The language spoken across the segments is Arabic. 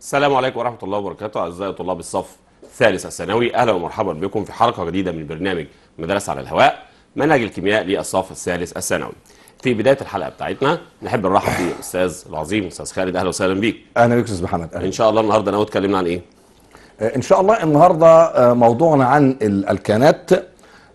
السلام عليكم ورحمة الله وبركاته أعزائي طلاب الصف الثالث الثانوي أهلا ومرحبا بكم في حلقة جديدة من برنامج مدرسة على الهواء منهج الكيمياء للصف الثالث الثانوي في بداية الحلقة بتاعتنا نحب نرحب بالأستاذ العظيم أستاذ خالد أهلا وسهلا بيك أهلا بيك أستاذ محمد أهلا. إن شاء الله النهاردة ناوي اتكلمنا عن إيه؟ آه، إن شاء الله النهاردة آه، موضوعنا عن الألكانات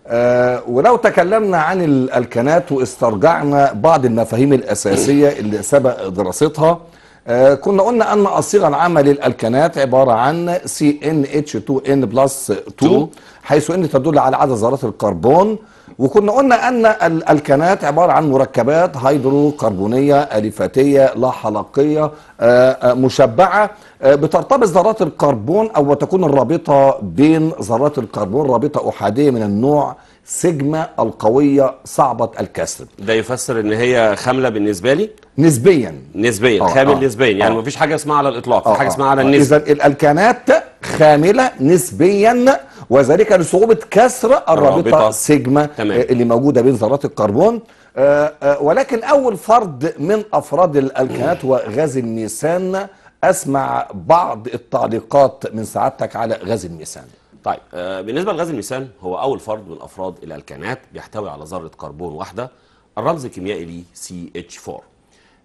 آه، ولو تكلمنا عن الألكانات واسترجعنا بعض المفاهيم الأساسية اللي سبق دراستها آه، كنا قلنا ان الصيغه العامه للالكانات عباره عن سي ان اتش 2 ان بلس 2 حيث ان تدل على عدد ذرات الكربون وكنا قلنا ان الالكانات عباره عن مركبات هيدروكربونيه الفاتيه لا حلقيه آه، آه، مشبعه بترتبط ذرات الكربون او وتكون الرابطه بين ذرات الكربون رابطه احاديه من النوع سيجما القوية صعبة الكسر ده يفسر ان هي خاملة بالنسبة لي نسبيا نسبيا آه خامل آه نسبيا يعني آه مفيش حاجة اسمها على الإطلاق آه حاجة آه. اسمها على آه إذا الألكانات خاملة نسبيا وذلك لصعوبة كسر الرابطة سيجما آه، تمام. اللي موجودة بين ذرات الكربون آه آه ولكن أول فرد من أفراد الألكانات وغاز الميثان أسمع بعض التعليقات من سعادتك على غاز الميثان طيب آه، بالنسبة لغاز الميثان هو أول فرد من أفراد الألكانات بيحتوي على ذرة كربون واحدة الرمز الكيميائي ليه CH4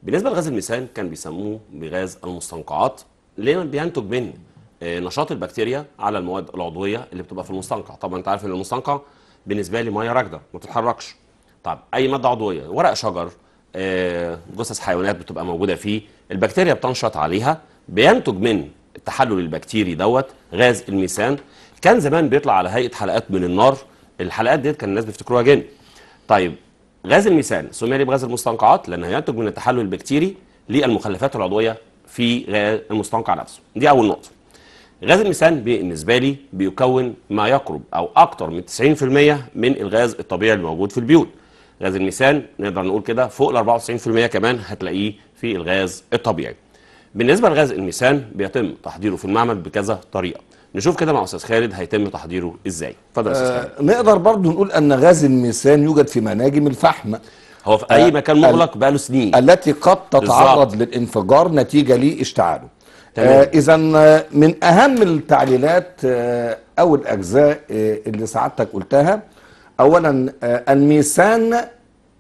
بالنسبة لغاز الميثان كان بيسموه بغاز المستنقعات لأن بينتج من آه، نشاط البكتيريا على المواد العضوية اللي بتبقى في المستنقع طبعا أنت عارف إن المستنقع بالنسبة لي مية راكدة ما بتتحركش طب أي مادة عضوية ورق شجر آه، جثث حيوانات بتبقى موجودة فيه البكتيريا بتنشط عليها بينتج من التحلل البكتيري دوت غاز الميثان كان زمان بيطلع على هيئه حلقات من النار الحلقات ديت كان الناس بيفتكروها جن طيب غاز الميثان سمي ليه بغاز المستنقعات لانه ينتج من التحلل البكتيري للمخلفات العضويه في المستنقع نفسه دي اول نقطه غاز الميثان بالنسبه لي بيكون ما يقرب او اكتر من 90% من الغاز الطبيعي الموجود في البيوت غاز الميثان نقدر نقول كده فوق ال 94% كمان هتلاقيه في الغاز الطبيعي بالنسبه لغاز الميثان بيتم تحضيره في المعمل بكذا طريقه نشوف كده مع استاذ خالد هيتم تحضيره ازاي اتفضل يا استاذ خالد آه نقدر برضه نقول ان غاز الميثان يوجد في مناجم الفحم هو في اي آه، مكان مغلق بقاله سنين التي قد تتعرض بالزبط. للانفجار نتيجه لاشتعاله آه اذا آه، من اهم التعليلات آه او الاجزاء آه اللي سعادتك قلتها اولا آه، الميثان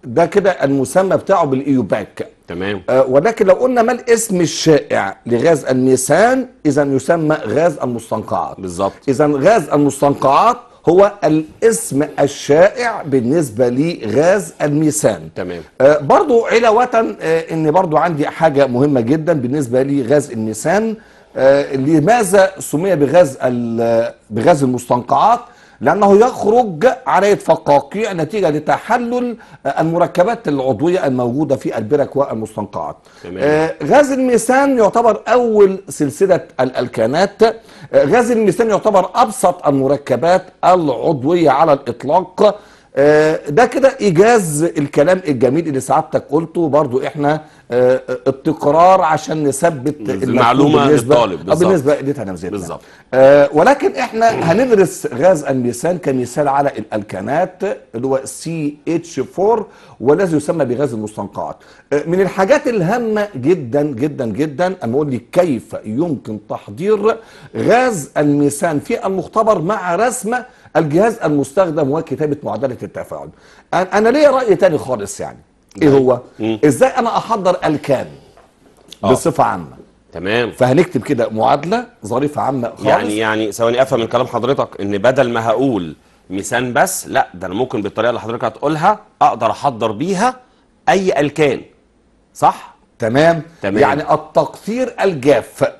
ده كده المسمى بتاعه بالايوباك تمام آه، ولكن لو قلنا ما الاسم الشائع لغاز الميثان اذا يسمى غاز المستنقعات بالظبط اذا غاز المستنقعات هو الاسم الشائع بالنسبه لغاز الميثان تمام آه برضو علاوه آه ان برضو عندي حاجه مهمه جدا بالنسبه لغاز الميثان آه لماذا سمي بغاز بغاز المستنقعات لأنه يخرج على فقاقيع نتيجة لتحلل آه، المركبات العضوية الموجودة في البرك والمستنقعات آه، غاز الميثان يعتبر أول سلسلة الألكانات آه، غاز الميثان يعتبر أبسط المركبات العضوية على الإطلاق آه، ده كده ايجاز الكلام الجميل اللي سعادتك قلته برضو احنا آه، آه، التكرار عشان نثبت المعلومه للطالب بالظبط بالنسبه لتنافسنا يعني. بالظبط آه ولكن احنا هندرس غاز الميثان كمثال على الالكانات اللي هو سي اتش 4 والذي يسمى بغاز المستنقعات من الحاجات الهامه جدا جدا جدا اما اقول لك كيف يمكن تحضير غاز الميثان في المختبر مع رسمه الجهاز المستخدم وكتابه معادله التفاعل انا ليا راي تاني خالص يعني ايه هو مم. ازاي انا احضر الكان آه. بصفه عامه تمام فهنكتب كده معادله ظريفه عامه خالص يعني يعني ثواني افهم من كلام حضرتك ان بدل ما هقول ميثان بس لا ده انا ممكن بالطريقه اللي حضرتك هتقولها اقدر احضر بيها اي الكان صح تمام, تمام. يعني التقطير الجاف أوكي.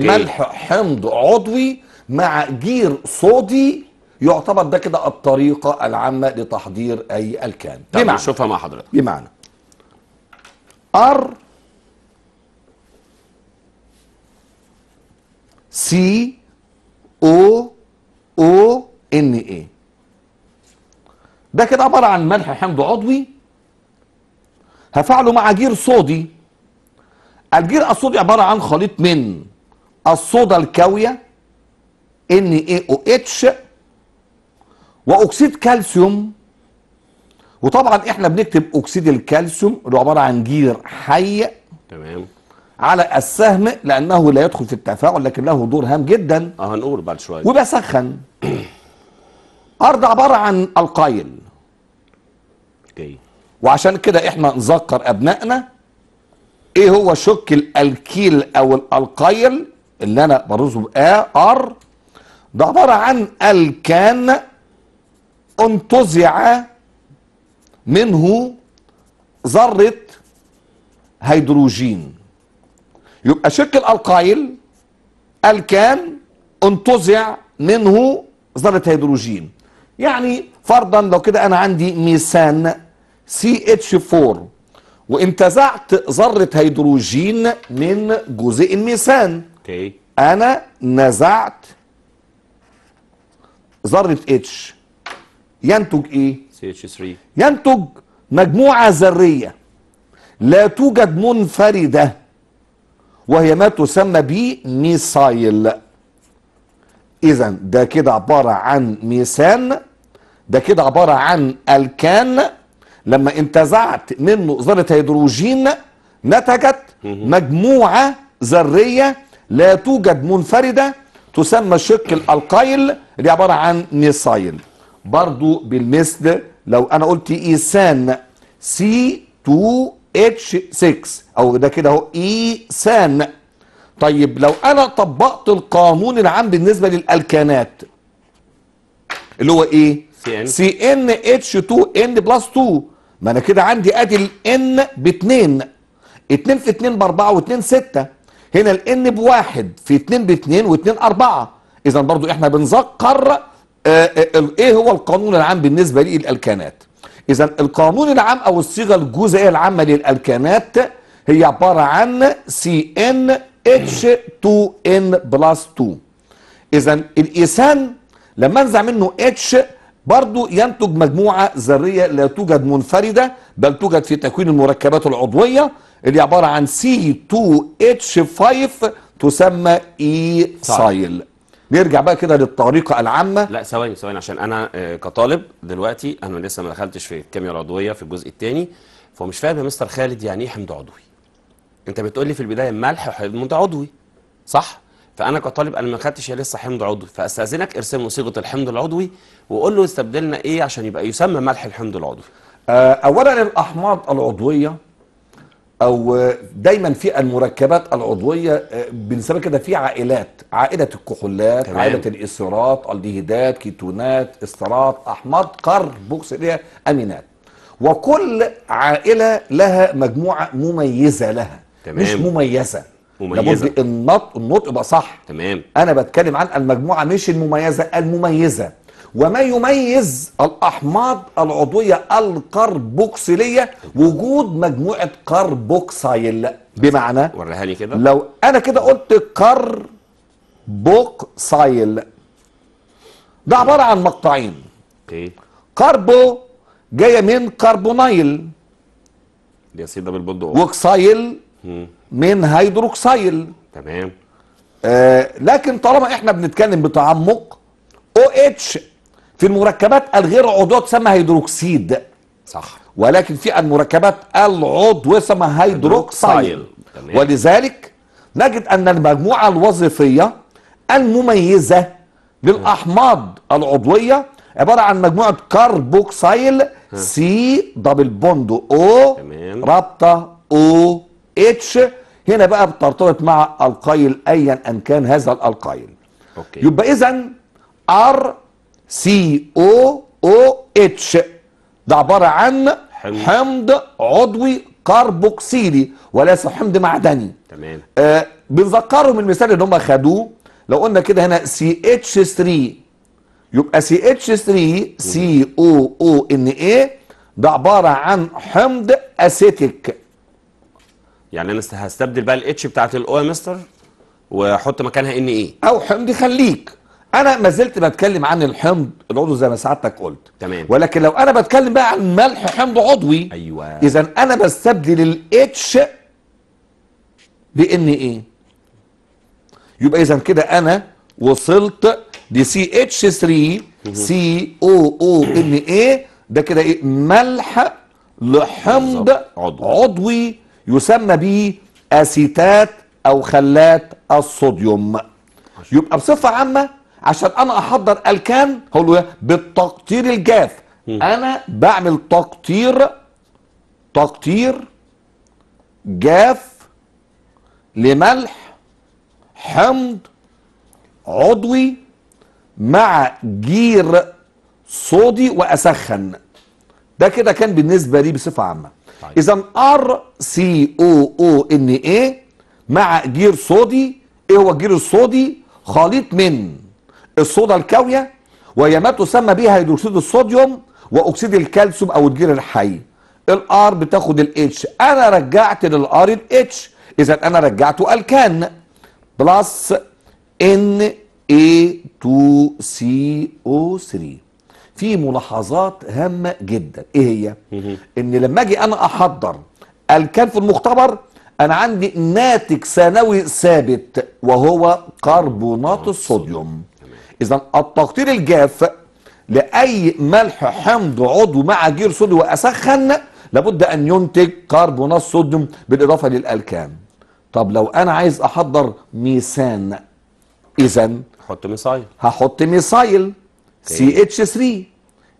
لملح حمض عضوي مع جير صودي يعتبر ده كده الطريقه العامه لتحضير اي الكان طيب نشوفها مع حضرتك بمعنى ار سي او او ان اي ده كده عباره عن ملح حمض عضوي هفعله مع جير صودي الجير الصودي عباره عن خليط من الصودا الكاويه ان اي او اتش واكسيد كالسيوم وطبعا احنا بنكتب اكسيد الكالسيوم اللي عباره عن جير حي تمام على السهم لانه لا يدخل في التفاعل لكن له دور هام جدا اه هنقول بعد شويه وبسخن ارض عباره عن القايل اوكي وعشان كده احنا نذكر ابنائنا ايه هو شك الالكيل او الالقايل اللي انا برزه ب ار ده عباره عن الكان انتزع منه ذرة هيدروجين يبقى شكل الألقايل الكان انتزع منه ذرة هيدروجين يعني فرضا لو كده انا عندي ميثان سي اتش 4 وانتزعت ذرة هيدروجين من جزء الميثان اوكي انا نزعت ذرة اتش ينتج ايه CH3 ينتج مجموعة ذرية لا توجد منفردة وهي ما تسمى ميسايل اذا ده كده عبارة عن ميثان ده كده عبارة عن الكان لما انتزعت منه ذرة هيدروجين نتجت مجموعة ذرية لا توجد منفردة تسمى شق الالقايل اللي عبارة عن ميثايل برضو بالمثل لو انا قلت ايسان سي 2 اتش 6 او ده كده اهو ايسان طيب لو انا طبقت القانون العام بالنسبه للالكانات اللي هو ايه سي ان اتش 2 ان بلس 2 ما انا كده عندي ادي الان ب 2 2 في 2 ب 4 و2 6 هنا الان 1 في 2 ب 2 و2 4 اذا برضو احنا بنذكر آه، آه، ايه هو القانون العام بالنسبه للالكانات اذا القانون العام او الصيغه الجزئيه العامه للالكانات هي عباره عن سي ان اتش 2 ان بلس 2 اذا الايثان لما انزع منه اتش برضه ينتج مجموعة ذرية لا توجد منفردة بل توجد في تكوين المركبات العضوية اللي عبارة عن سي 2 اتش 5 تسمي اي e سايل نرجع بقى كده للطريقه العامه لا ثواني ثواني عشان انا آه، كطالب دلوقتي انا لسه ما دخلتش في الكيمياء العضويه في الجزء الثاني فمش فاهم يا مستر خالد يعني ايه حمض عضوي انت بتقول لي في البدايه ملح وحمض عضوي صح فانا كطالب انا ما خدتش لسه حمض عضوي فاستاذنك ارسم له صيغه الحمض العضوي وقول له استبدلنا ايه عشان يبقى يسمى ملح الحمض العضوي آه، اولا الاحماض العضويه او دايما في المركبات العضويه آه، بنسميها كده في عائلات عائله الكحولات تمام. عائله الايسرات الديهيدات كيتونات استرات احماض كربوكسيليه امينات وكل عائله لها مجموعه مميزه لها تمام. مش مميزه مميزه لابد النطق النطق يبقى صح تمام انا بتكلم عن المجموعه مش المميزه المميزه وما يميز الأحماض العضوية الكربوكسيلية وجود مجموعة كربوكسيل بمعنى وريها لي كده لو أنا كده قلت كربوكسيل ده عبارة عن مقطعين اوكي كربو جاية من كربونايل يا سيدي بالبندق وكسايل من هيدروكسايل تمام آه لكن طالما احنا بنتكلم بتعمق او اتش في المركبات الغير عضوية تسمى هيدروكسيد صح ولكن في المركبات العضوية تسمى هيدروكسيل ولذلك نجد أن المجموعة الوظيفية المميزة للأحماض العضوية عبارة عن مجموعة كاربوكسيل سي دبل بوند او رابطة او اتش هنا بقى بترتبط مع القيل ايا ان كان هذا القايل أوكي. يبقى اذا ار سي او او اتش ده عباره عن حمض, حمض عضوي كربوكسيلي وليس حمض معدني تمام آه بنذكرهم المثال اللي هم خدوه لو قلنا كده هنا سي اتش 3 يبقى سي اتش 3 سي او او ان اي ده عباره عن حمض اسيتيك يعني انا هستبدل بقى الاتش بتاعت الاو يا مستر واحط مكانها ان اي او حمض خليك انا ما زلت بتكلم عن الحمض العضوي زي ما سعادتك قلت تمام ولكن لو انا بتكلم بقى عن ملح حمض عضوي ايوه اذا انا بستبدل الاتش بان ايه يبقى اذا كده انا وصلت سي اتش 3 سي او او ان ايه ده كده ايه ملح لحمض عضوي. عضوي يسمى به اسيتات او خلات الصوديوم يبقى بصفه عامه عشان انا احضر الكان هقول له بالتقطير الجاف انا بعمل تقطير تقطير جاف لملح حمض عضوي مع جير صودي واسخن ده كده كان بالنسبه لي بصفه عامه اذا ار سي او او ان اي مع جير صودي ايه هو الجير الصودي خليط من الصودا الكاويه وهي ما تسمى بها هيدروكسيد الصوديوم واكسيد الكالسيوم او الجير الحي الار بتاخد الاتش انا رجعت للار الاتش اذا انا رجعته الكان بلس ان اي 2 سي او 3 في ملاحظات هامه جدا ايه هي ان لما اجي انا احضر الكان في المختبر انا عندي ناتج ثانوي ثابت وهو كربونات الصوديوم اذا التقطير الجاف لاي ملح حمض عضو مع جير صوديوم واسخن لابد ان ينتج كربونات صوديوم بالاضافه للالكام طب لو انا عايز احضر ميسان اذا حط ميسايل هحط ميسايل سي اتش 3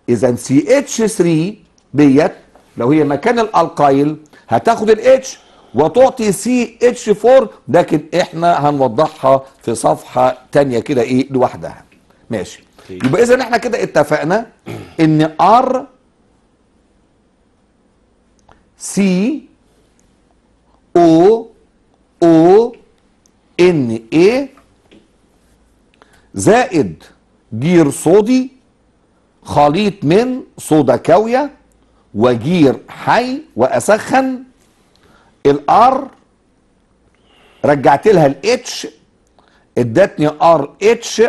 اذا سي اتش 3 ديت لو هي مكان الالكايل هتاخد الاتش وتعطي سي اتش 4 لكن احنا هنوضحها في صفحه ثانيه كده ايه لوحدها ماشي يبقى اذا احنا كده اتفقنا ان ار سي او او ان اي زائد جير صودي خليط من صودا كاويه وجير حي واسخن الار رجعت لها الاتش ادتني ار اتش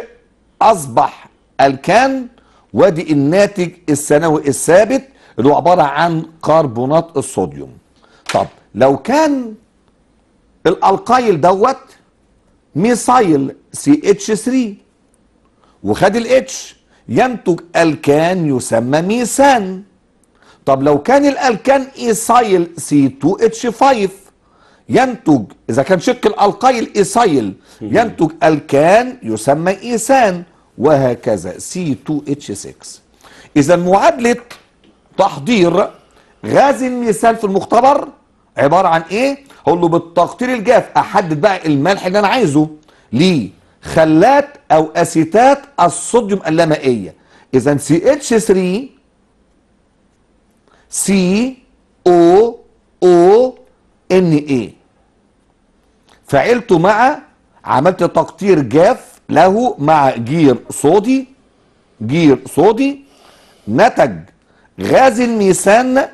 اصبح الكان وادي الناتج السنوي الثابت اللي هو عباره عن كربونات الصوديوم طب لو كان الالقايل دوت ميثايل سي اتش 3 وخد الاتش ينتج الكان يسمى ميثان طب لو كان الالكان ايسايل سي 2 اتش 5 ينتج اذا كان شق الالقايل ايسايل ينتج الكان يسمى ايسان وهكذا سي 2 اتش 6 اذا معادله تحضير غاز الميثان في المختبر عباره عن ايه هقول له بالتقطير الجاف احدد بقى الملح اللي انا عايزه ليه خلات او اسيتات الصوديوم اللامائيه اذا سي اتش 3 سي او او ان اي فعلته مع عملت تقطير جاف له مع جير صودي جير صودي نتج غاز الميثان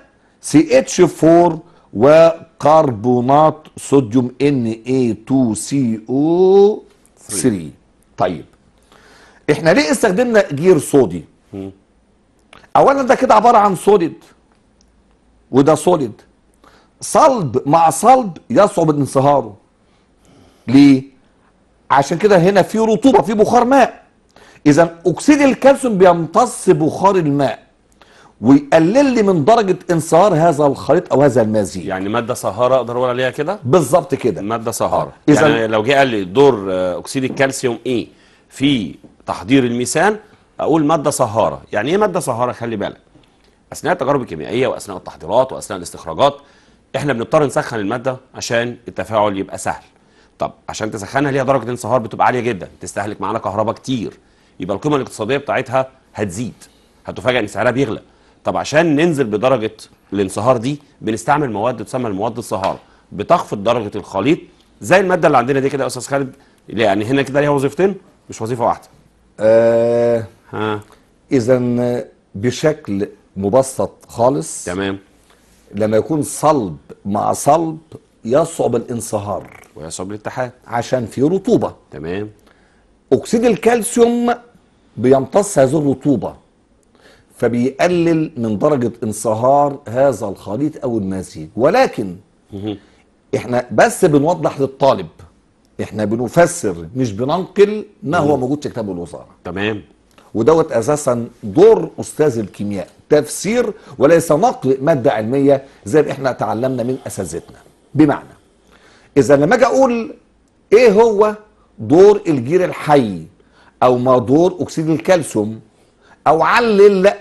سي اتش 4 وكربونات صوديوم ان اي 2 سي او 3 طيب احنا ليه استخدمنا جير صودي اولا ده كده عباره عن صوديد وده سوليد صلب مع صلب يصعب انصهاره ليه عشان كده هنا في رطوبه في بخار ماء اذا اكسيد الكالسيوم بيمتص بخار الماء ويقلل لي من درجه انصهار هذا الخليط او هذا المزيج يعني ماده صهاره اقدر اقول عليها كده بالظبط كده ماده صهاره اذا آه. يعني لو جه قال لي دور آه، اكسيد الكالسيوم ايه في تحضير الميثان اقول ماده صهاره يعني ايه ماده صهاره خلي بالك اثناء التجارب الكيميائيه واثناء التحضيرات واثناء الاستخراجات احنا بنضطر نسخن الماده عشان التفاعل يبقى سهل طب عشان تسخنها ليها درجه انصهار بتبقى عاليه جدا تستهلك معانا كهرباء كتير يبقى القيمه الاقتصاديه بتاعتها هتزيد هتفاجئ ان سعرها بيغلى طب عشان ننزل بدرجه الانصهار دي بنستعمل مواد تسمى المواد الصهاره بتخفض درجه الخليط زي الماده اللي عندنا دي كده يا استاذ خالد يعني هنا كده ليها وظيفتين مش وظيفه واحده آه ها اذا بشكل مبسط خالص تمام لما يكون صلب مع صلب يصعب الانصهار ويصعب الاتحاد عشان فيه رطوبه تمام اكسيد الكالسيوم بيمتص هذه الرطوبه فبيقلل من درجه انصهار هذا الخليط او المزيج ولكن احنا بس بنوضح للطالب احنا بنفسر مش بننقل ما هو موجود في كتاب الوزاره تمام ودوت اساسا دور استاذ الكيمياء تفسير وليس نقل ماده علميه زي ما احنا تعلمنا من اساتذتنا بمعنى اذا لما اجي اقول ايه هو دور الجير الحي او ما دور اكسيد الكالسيوم او علل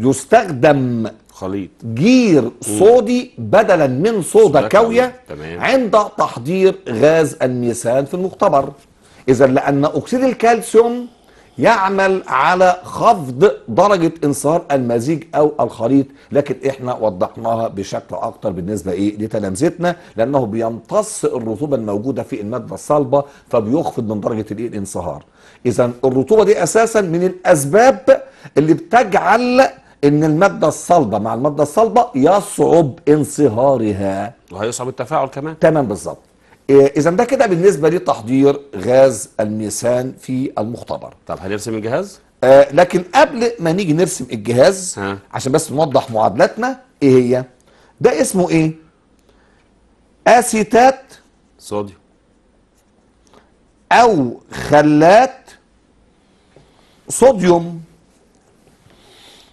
يستخدم خليط جير صودي بدلا من صودا كاويه عند تحضير غاز الميثان في المختبر اذا لان اكسيد الكالسيوم يعمل على خفض درجة انصهار المزيج او الخليط لكن احنا وضحناها بشكل اكتر بالنسبة ايه لتلامذتنا لانه بيمتص الرطوبة الموجودة في المادة الصلبة فبيخفض من درجة الايه الانصهار اذا الرطوبة دي اساسا من الاسباب اللي بتجعل ان المادة الصلبة مع المادة الصلبة يصعب انصهارها وهيصعب التفاعل كمان تمام بالظبط إيه، اذا ده كده بالنسبه لتحضير غاز الميثان في المختبر طب هنرسم الجهاز آه لكن قبل ما نيجي نرسم الجهاز ها. عشان بس نوضح معادلاتنا ايه هي ده اسمه ايه اسيتات صوديوم او خلات صوديوم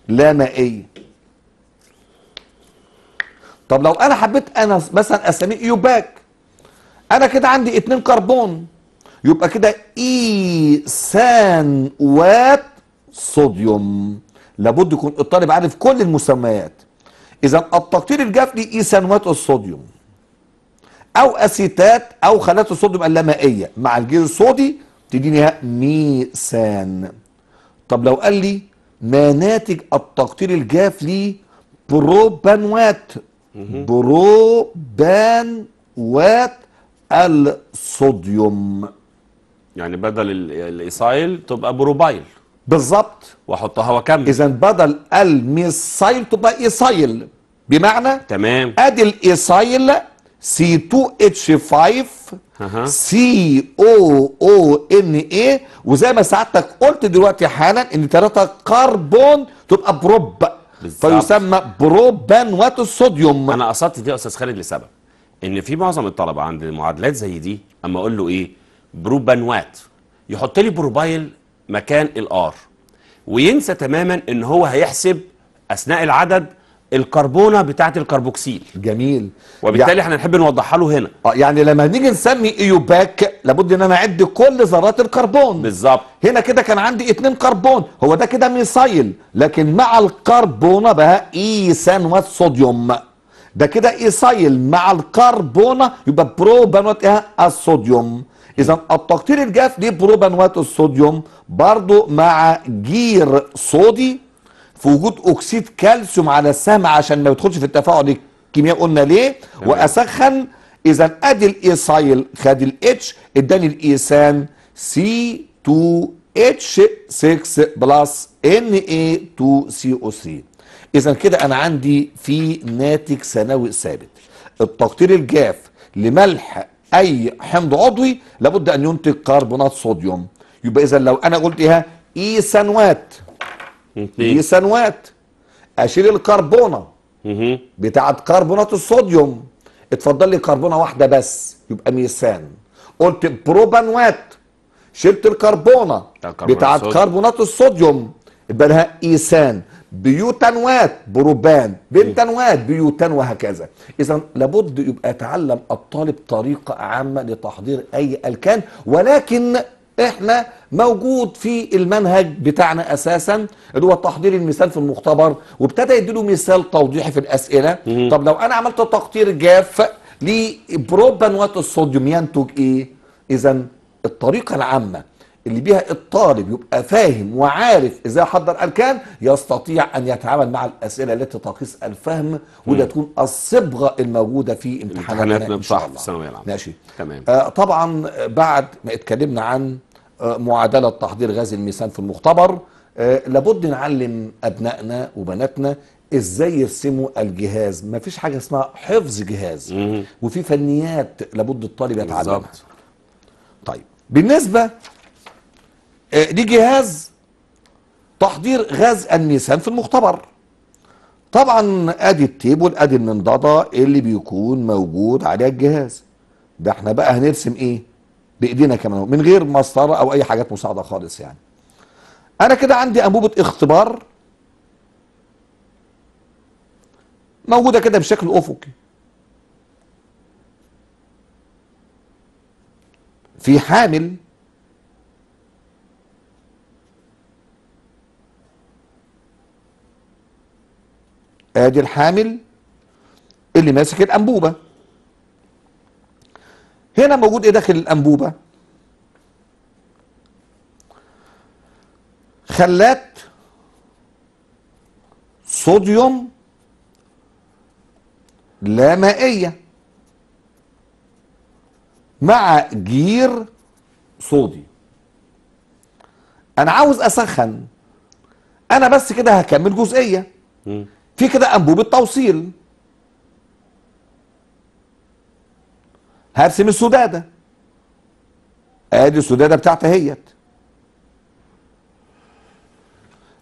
لا مائيه طب لو انا حبيت انا مثلا اسميه ايوباك انا كده عندي اتنين كربون يبقى كده اي سان وات صوديوم لابد يكون الطالب عارف كل المسميات اذا التقطير الجفني اي وات الصوديوم او اسيتات او خلايا الصوديوم اللامائيه مع الجير الصودي تديني ميسان طب لو قال لي ما ناتج التقطير الجافلي بروبانوات بروبانوات الصوديوم يعني بدل الايسايل تبقى بروبايل بالظبط واحطها واكمل اذا بدل الميسايل تبقى ايسايل بمعنى تمام ادي الايسايل سي 2 اتش 5 سي او او ان اي وزي ما سعادتك قلت دلوقتي حالا ان ثلاثه كربون تبقى بروب بالزبط. فيسمى بروبانوات الصوديوم انا قصدت دي يا استاذ خالد لسبب ان في معظم الطلبه عند معادلات زي دي اما اقول له ايه بروبانوات يحط لي بروبايل مكان الار وينسى تماما ان هو هيحسب اثناء العدد الكربونه بتاعه الكربوكسيل جميل وبالتالي يعني احنا نحب نوضحها له هنا اه يعني لما نيجي نسمي ايوباك لابد ان انا اعد كل ذرات الكربون بالظبط هنا كده كان عندي اتنين كربون هو ده كده ميثايل لكن مع الكربونه بقى ايسان وصوديوم ده كده ايسايل مع الكربونه يبقى بروبانوات ايه الصوديوم اذا التقطير الجاف ليه بروبانوات الصوديوم برضو مع جير صودي في وجود اكسيد كالسيوم على السهم عشان ما يدخلش في التفاعل الكيميائي قلنا ليه واسخن اذا ادي الايسايل خد الاتش اداني الايسان سي 2 اتش 6 بلس ان اي 2 سي او 3 اذا كده انا عندي في ناتج ثانوي ثابت التقطير الجاف لملح اي حمض عضوي لابد ان ينتج كربونات صوديوم يبقى اذا لو انا قلت ايه سنوات ايه سنوات اشيل الكربونه بتاعه كربونات الصوديوم اتفضل لي كربونه واحده بس يبقى ميثان قلت بروبانوات شلت الكربونه بتاعه كربونات الصوديوم يبقى لها ايثان بيوتا وات بروبان إيه. بنتا وات بيوتان وهكذا اذا لابد يبقى يتعلم الطالب طريقه عامه لتحضير اي الكان ولكن احنا موجود في المنهج بتاعنا اساسا اللي هو تحضير المثال في المختبر وابتدى يديله مثال توضيحي في الاسئله مم. طب لو انا عملت تقطير جاف لبروبانوات الصوديوم ينتج ايه اذا الطريقه العامه اللي بيها الطالب يبقى فاهم وعارف ازاي احضر اركان يستطيع ان يتعامل مع الاسئله التي تقيس الفهم وده تكون الصبغه الموجوده في امتحاناتنا ان شاء الله الثانويه العامه ماشي تمام آه طبعا بعد ما اتكلمنا عن آه معادله تحضير غاز الميثان في المختبر آه لابد نعلم ابنائنا وبناتنا ازاي يرسموا الجهاز ما فيش حاجه اسمها حفظ جهاز مم. وفي فنيات لابد الطالب يتعلمها طيب بالنسبه آه، دي جهاز تحضير غاز الميثان في المختبر طبعا ادي التيب والادي المنضده اللي بيكون موجود على الجهاز ده احنا بقى هنرسم ايه بايدينا كمان من غير مسطره او اي حاجات مساعده خالص يعني انا كده عندي انبوبه اختبار موجوده كده بشكل افقي في حامل ادي الحامل اللي ماسك الانبوبه هنا موجود ايه داخل الانبوبه خلات صوديوم لا مائيه مع جير صودي انا عاوز اسخن انا بس كده هكمل جزئيه في كده انبوبه توصيل هرسم السداده ادي السداده بتاعتي اهيت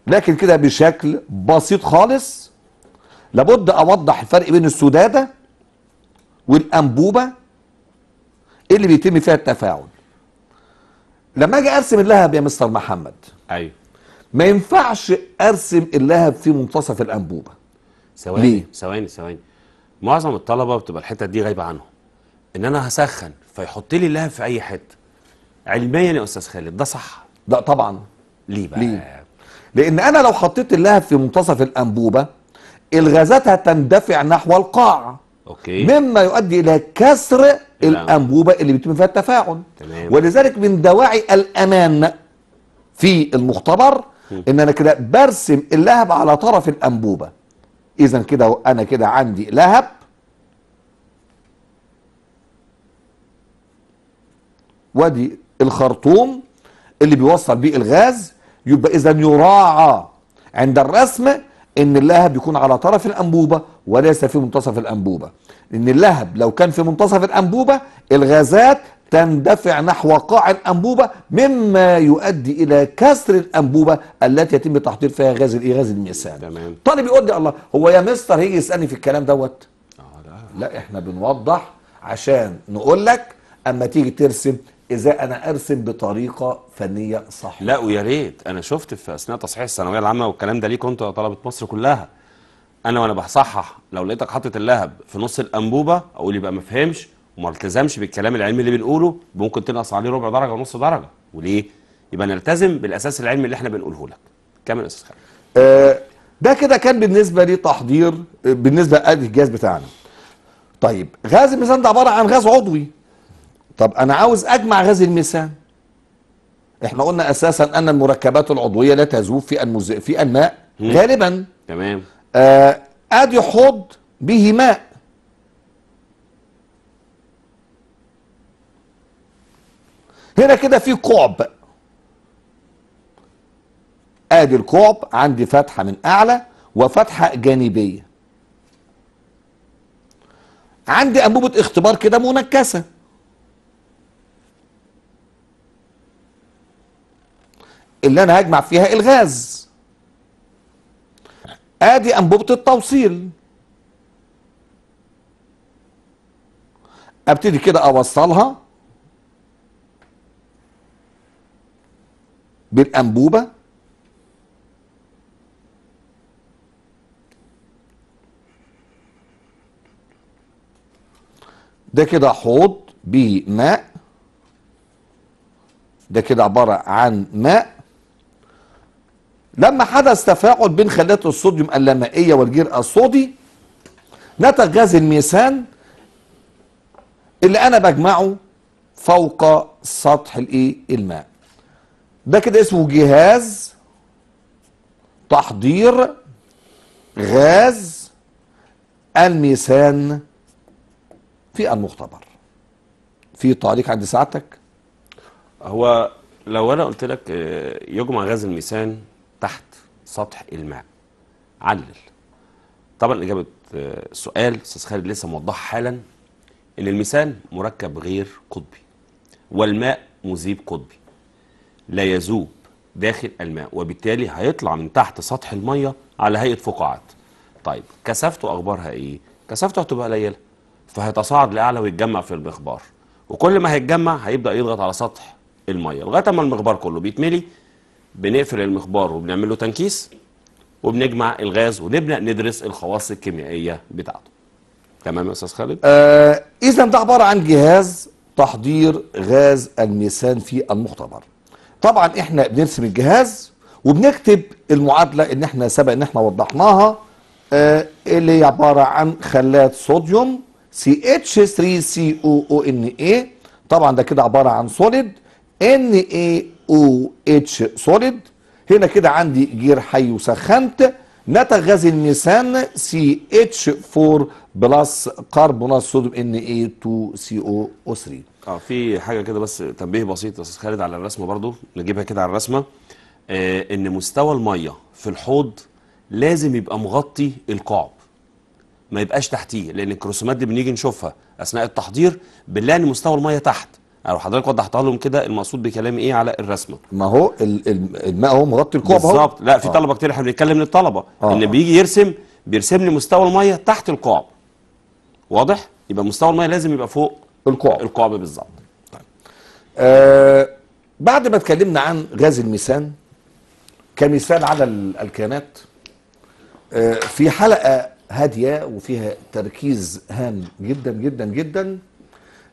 لكن كده بشكل بسيط خالص لابد اوضح الفرق بين السداده والانبوبه اللي بيتم فيها التفاعل لما اجي ارسم اللهب يا مستر محمد ايوه ما ينفعش ارسم اللهب في منتصف الانبوبه ثواني ليه؟ ثواني ثواني معظم الطلبه بتبقى الحته دي غايبه عنهم ان انا هسخن فيحط لي اللهب في اي حته علميا يا استاذ خالد ده صح لا طبعا ليه بقى ليه؟ لان انا لو حطيت اللهب في منتصف الانبوبه الغازات هتندفع نحو القاع اوكي مما يؤدي الى كسر نعم. الانبوبه اللي بيتم فيها التفاعل تمام. ولذلك من دواعي الامان في المختبر ان انا كده برسم اللهب على طرف الانبوبه اذا كده انا كده عندي لهب وادي الخرطوم اللي بيوصل بيه الغاز يبقى اذا يراعى عند الرسم ان اللهب يكون على طرف الانبوبه وليس في منتصف الانبوبه ان اللهب لو كان في منتصف الانبوبه الغازات تندفع نحو قاع الأنبوبة مما يؤدي إلى كسر الأنبوبة التي يتم تحضير فيها غاز الإيه غاز الميثان تمام طالب يقول لي الله هو يا مستر هيجي يسألني في الكلام دوت آه لا. لا احنا بنوضح عشان نقول لك أما تيجي ترسم إذا أنا أرسم بطريقة فنية صحيحة لا ويا ريت أنا شفت في أثناء تصحيح الثانوية العامة والكلام ده ليه كنت طلبة مصر كلها أنا وأنا بصحح لو لقيتك حاطط اللهب في نص الأنبوبة أقول يبقى ما فهمش وما التزمش بالكلام العلمي اللي بنقوله ممكن تنقص عليه ربع درجه ونص درجه وليه؟ يبقى نلتزم بالاساس العلمي اللي احنا بنقوله لك. كمل استاذ خالد. آه، ده كده كان بالنسبه لتحضير بالنسبه لادي الجهاز بتاعنا. طيب غاز الميثان ده عباره عن غاز عضوي. طب انا عاوز اجمع غاز الميثان. احنا قلنا اساسا ان المركبات العضويه لا تذوب في المز... في الماء غالبا. تمام. آه ادي حوض به ماء هنا كده في كعب ادي الكعب عندي فتحه من اعلى وفتحه جانبيه عندي انبوبه اختبار كده منكسه اللي انا هجمع فيها الغاز ادي انبوبه التوصيل ابتدي كده اوصلها بالأنبوبة ده كده حوض بماء ده كده عبارة عن ماء لما حدث تفاعل بين خلايا الصوديوم اللمائية والجير الصودي نتج غاز الميثان اللي أنا بجمعه فوق سطح الإيه الماء ده كده اسمه جهاز تحضير غاز الميثان في المختبر في تعليق عند سعادتك هو لو انا قلت لك آه، يجمع غاز الميثان تحت سطح الماء علل طبعا اجابه السؤال آه، استاذ خالد لسه موضحها حالا ان الميثان مركب غير قطبي والماء مذيب قطبي لا يذوب داخل الماء وبالتالي هيطلع من تحت سطح المية على هيئة فقاعات طيب كثافته أخبارها إيه؟ كثافته هتبقى قليلة فهيتصاعد لأعلى ويتجمع في المخبار وكل ما هيتجمع هيبدأ يضغط على سطح المية لغاية اما المخبار كله بيتملي بنقفل المخبار وبنعمل له تنكيس وبنجمع الغاز ونبدأ ندرس الخواص الكيميائية بتاعته تمام يا أستاذ خالد؟ آه إذا ده عبارة عن جهاز تحضير غاز الميثان في المختبر طبعا احنا بنرسم الجهاز وبنكتب المعادله ان احنا سبق ان احنا وضحناها آه اللي هي عباره عن خلات صوديوم سي اتش 3 سي او او ان اي طبعا ده كده عباره عن سوليد ان اي او اتش سوليد هنا كده عندي جير حي وسخنت نتج غاز الميثان سي اتش 4 بلس كربونات صوديوم ان اي 2 سي او او 3 اه في حاجه كده بس تنبيه بسيط يا استاذ خالد على الرسمه برضو نجيبها كده على الرسمه آه ان مستوى الميه في الحوض لازم يبقى مغطي القعب ما يبقاش تحتيه لان الكروسومات دي بنيجي نشوفها اثناء التحضير بنلاقي ان مستوى الميه تحت انا حضرتك وضحتها لهم كده المقصود بكلامي ايه على الرسمه ما هو الماء هو مغطي القعب بالظبط لا في آه. طلبه كتير احنا بنتكلم للطلبه آه. ان بيجي يرسم بيرسم لي مستوى الميه تحت القعب واضح يبقى مستوى الميه لازم يبقى فوق القعب القعب بالظبط طيب. آه بعد ما اتكلمنا عن غاز الميثان كمثال على الكائنات آه في حلقه هاديه وفيها تركيز هام جدا جدا جدا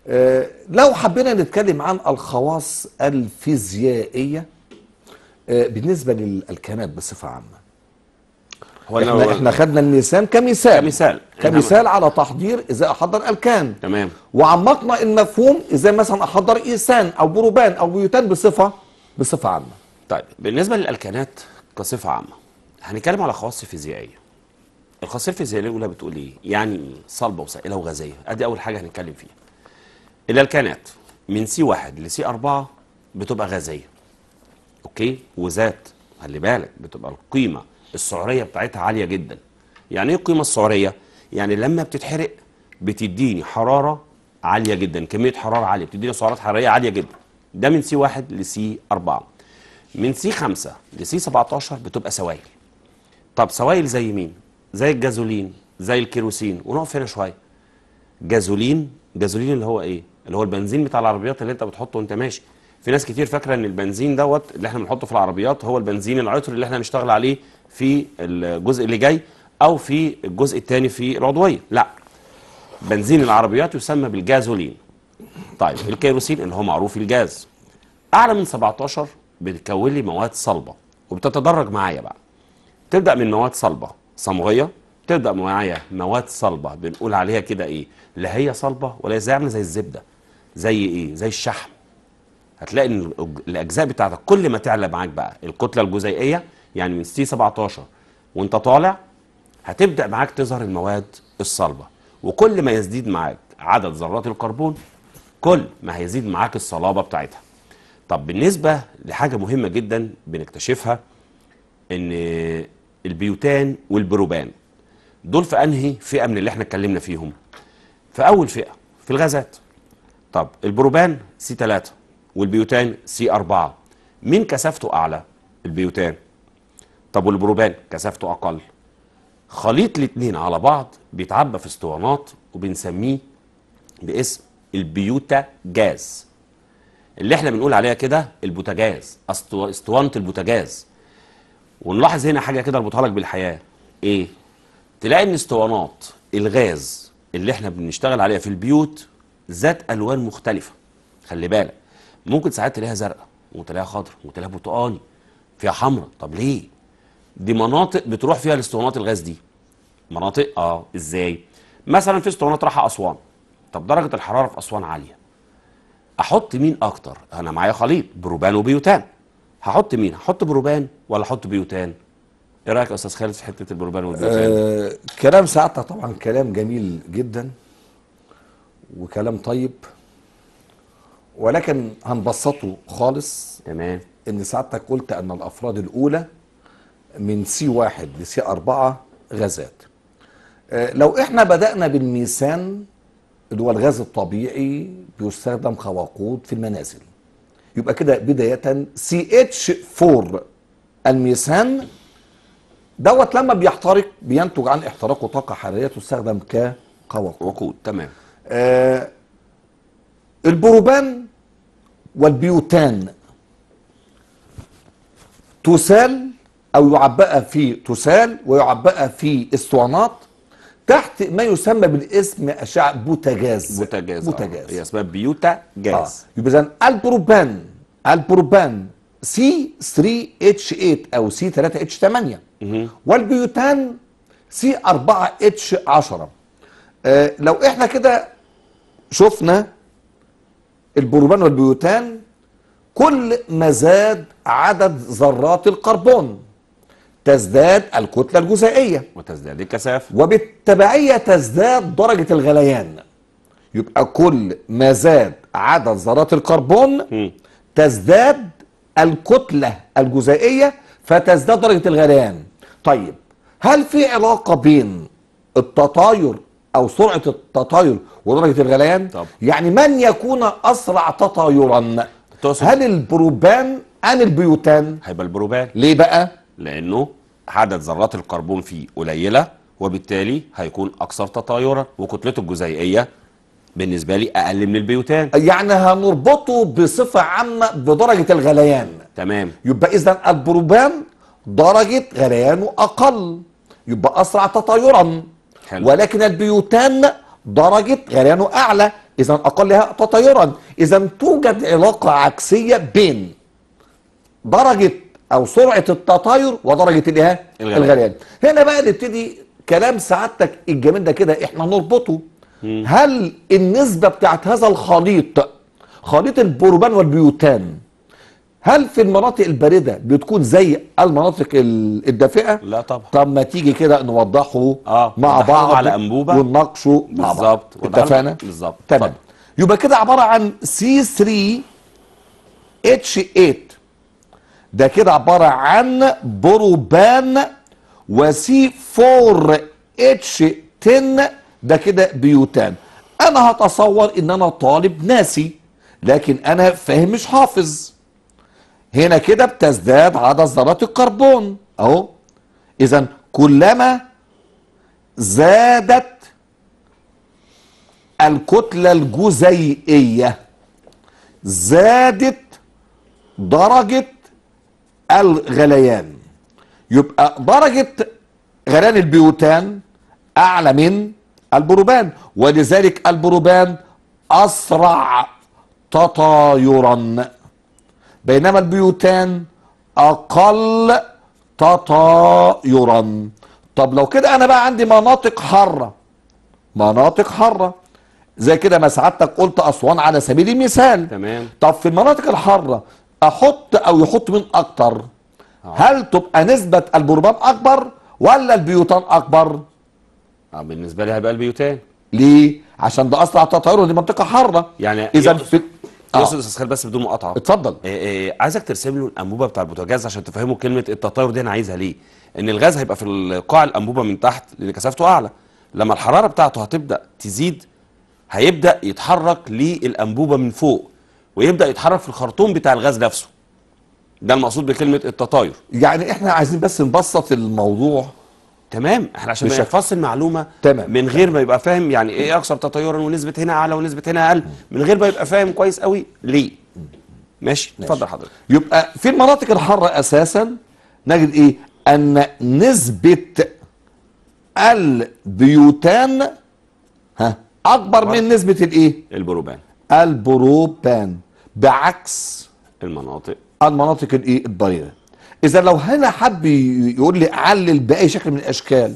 آه لو حبينا نتكلم عن الخواص الفيزيائيه آه، بالنسبه للكائنات بصفه عامه هو احنا هو احنا خدنا الميسان كمثال كمثال كمثال نعم. على تحضير اذا احضر الكان تمام وعمقنا المفهوم ازاي مثلا احضر ايسان او بروبان او بيوتان بصفه بصفه عامه طيب بالنسبه للالكانات كصفه عامه هنتكلم على خواص فيزيائيه الخاصيه الفيزيائيه الاولى بتقول ايه يعني ايه صلبه وسائله وغازيه ادي اول حاجه هنتكلم فيها الالكانات من سي 1 لسي 4 بتبقى غازيه اوكي وذات خلي بالك بتبقى القيمه السعريه بتاعتها عاليه جدا يعني ايه القيمه السعريه يعني لما بتتحرق بتديني حراره عاليه جدا كميه حراره عاليه بتديني سعرات حراريه عاليه جدا ده من سي 1 لسي 4 من سي 5 لسي 17 بتبقى سوائل طب سوائل زي مين زي الجازولين زي الكيروسين ونقف هنا شويه جازولين جازولين اللي هو ايه اللي هو البنزين بتاع العربيات اللي انت بتحطه وانت ماشي في ناس كتير فاكره ان البنزين دوت اللي احنا بنحطه في العربيات هو البنزين العطر اللي احنا بنشتغل عليه في الجزء اللي جاي او في الجزء الثاني في العضويه لا بنزين العربيات يسمى بالجازولين طيب الكيروسين اللي هو معروف الجاز اعلى من 17 بتكون لي مواد صلبه وبتتدرج معايا بقى تبدا من مواد صلبه صمغيه تبدا معايا مواد صلبه بنقول عليها كده ايه لا هي صلبه ولا زي عامله زي الزبده زي ايه زي الشحم هتلاقي ان الاجزاء بتاعتك كل ما تعلى معاك بقى الكتله الجزيئيه يعني من سي 17 وانت طالع هتبدا معاك تظهر المواد الصلبه وكل ما يزيد معاك عدد ذرات الكربون كل ما هيزيد معاك الصلابه بتاعتها طب بالنسبه لحاجه مهمه جدا بنكتشفها ان البيوتان والبروبان دول في انهي فئه من اللي احنا اتكلمنا فيهم في اول فئه في الغازات طب البروبان سي 3 والبيوتان سي 4 مين كثافته اعلى البيوتان طب والبروبان كثافته اقل خليط الاثنين على بعض بيتعبى في اسطوانات وبنسميه باسم البيوتا جاز اللي احنا بنقول عليها كده البوتاجاز اسطوانه البوتاجاز ونلاحظ هنا حاجه كده اربطها لك بالحياه ايه تلاقي ان اسطوانات الغاز اللي احنا بنشتغل عليها في البيوت ذات الوان مختلفه خلي بالك ممكن ساعات تلاقيها زرقاء وتلاقيها خضراء وتلاقيها برتقاني فيها حمراء طب ليه دي مناطق بتروح فيها الاسطوانات الغاز دي مناطق اه ازاي مثلا في اسطوانات رايحه اسوان طب درجه الحراره في اسوان عاليه احط مين اكتر انا معايا خليط بروبان وبيوتان هحط مين هحط بروبان ولا احط بيوتان ايه رايك يا استاذ خالد في حته البروبان والبيوتان آه كلام سعادتك طبعا كلام جميل جدا وكلام طيب ولكن هنبسطه خالص تمام ان سعادتك قلت ان الافراد الاولى من سي واحد لسي أربعة غازات آه، لو احنا بدأنا بالميثان اللي هو الغاز الطبيعي بيستخدم كوقود في المنازل يبقى كده بداية سي اتش 4 الميثان دوت لما بيحترق بينتج عن احتراقه طاقة حرارية تستخدم كوقود وقود تمام آه البروبان والبيوتان تسال أو يعبأ في تسال ويعبأ في اسطوانات تحت ما يسمى بالاسم أشعة بوتاجاز بوتاجاز آه. بوتاجاز هي اسمها بيوتاجاز آه. يبقى إذا البروبان البروبان سي 3 اتش 8 او سي 3 اتش 8 والبيوتان سي 4 اتش 10 لو احنا كده شفنا البروبان والبيوتان كل ما زاد عدد ذرات الكربون تزداد الكتلة الجزيئية وتزداد الكثافة وبالتبعية تزداد درجة الغليان يبقى كل ما زاد عدد ذرات الكربون تزداد الكتلة الجزيئية فتزداد درجة الغليان طيب هل في علاقة بين التطاير أو سرعة التطاير ودرجة الغليان طب. يعني من يكون أسرع تطايرا هل البروبان أم البيوتان هيبقى البروبان ليه بقى لأنه عدد ذرات الكربون فيه قليلة وبالتالي هيكون أكثر تطايرا وكتلته الجزيئية بالنسبة لي أقل من البيوتان يعني هنربطه بصفة عامة بدرجة الغليان تمام يبقى إذا البروبان درجة غليانه أقل يبقى أسرع تطايرا حلو. ولكن البيوتان درجة غليانه أعلى إذا أقلها تطايرا إذا توجد علاقة عكسية بين درجة او سرعه التطاير ودرجه الايه الغليان هنا بقى نبتدي كلام سعادتك الجميل ده كده احنا نربطه مم. هل النسبه بتاعت هذا الخليط خليط البروبان والبيوتان هل في المناطق البارده بتكون زي المناطق الدافئه لا طبعا طب ما تيجي كده نوضحه آه. مع بعض على انبوبه ونناقشه مع بعض اتفقنا بالظبط تمام يبقى كده عباره عن سي 3 اتش 8 ده كده عبارة عن بروبان وسي 4 اتش 10 ده كده بيوتان انا هتصور ان انا طالب ناسي لكن انا فاهم مش حافظ هنا كده بتزداد عدد ذرات الكربون اهو اذا كلما زادت الكتلة الجزيئية زادت درجة الغليان يبقى درجة غليان البيوتان أعلى من البروبان ولذلك البروبان أسرع تطايرا بينما البيوتان أقل تطايرا طب لو كده أنا بقى عندي مناطق حارة مناطق حارة زي كده ما سعادتك قلت أسوان على سبيل المثال تمام طب في المناطق الحارة احط او يحط مين اكتر آه. هل تبقى نسبه البربان اكبر ولا البيوتان اكبر آه بالنسبه لي هيبقى البيوتان ليه عشان ده اصلا تطهيره دي منطقه حاره يعني اذا في آه. يقصد استاذ خالد بس بدون مقاطعه اتفضل إيه إيه عايزك ترسم له الانبوبه بتاع البوتاجاز عشان تفهمه كلمه التطاير دي انا عايزها ليه ان الغاز هيبقى في القاع الانبوبه من تحت لان كثافته اعلى لما الحراره بتاعته هتبدا تزيد هيبدا يتحرك للانبوبه من فوق ويبدا يتحرك في الخرطوم بتاع الغاز نفسه ده المقصود بكلمه التطاير يعني احنا عايزين بس نبسط الموضوع تمام احنا عشان ما يفصل المعلومه تمام. من غير ما يبقى فاهم يعني ايه اكثر تطيرا ونسبه هنا اعلى ونسبه هنا اقل من غير ما يبقى فاهم كويس قوي ليه ماشي اتفضل حضرتك يبقى في المناطق الحاره اساسا نجد ايه ان نسبه البيوتان ها اكبر من نسبه الايه البروبان البروبان بعكس المناطق المناطق الايه الضريره اذا لو هنا حب يقول لي اعلل باي شكل من الاشكال